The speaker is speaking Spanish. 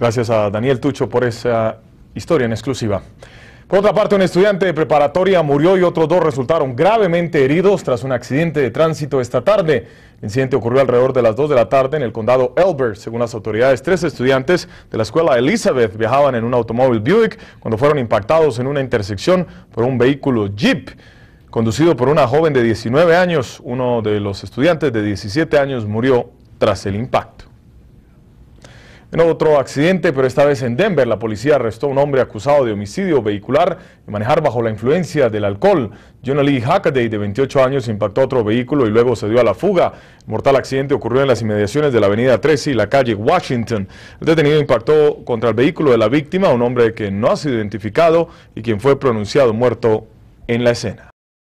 Gracias a Daniel Tucho por esa historia en exclusiva. Por otra parte, un estudiante de preparatoria murió y otros dos resultaron gravemente heridos tras un accidente de tránsito esta tarde. El incidente ocurrió alrededor de las 2 de la tarde en el condado Elbert. Según las autoridades, tres estudiantes de la escuela Elizabeth viajaban en un automóvil Buick cuando fueron impactados en una intersección por un vehículo Jeep. Conducido por una joven de 19 años, uno de los estudiantes de 17 años murió tras el impacto. En otro accidente, pero esta vez en Denver, la policía arrestó a un hombre acusado de homicidio vehicular y manejar bajo la influencia del alcohol. John Lee Hackaday, de 28 años, impactó otro vehículo y luego se dio a la fuga. El mortal accidente ocurrió en las inmediaciones de la avenida 13 y la calle Washington. El detenido impactó contra el vehículo de la víctima, un hombre que no ha sido identificado y quien fue pronunciado muerto en la escena.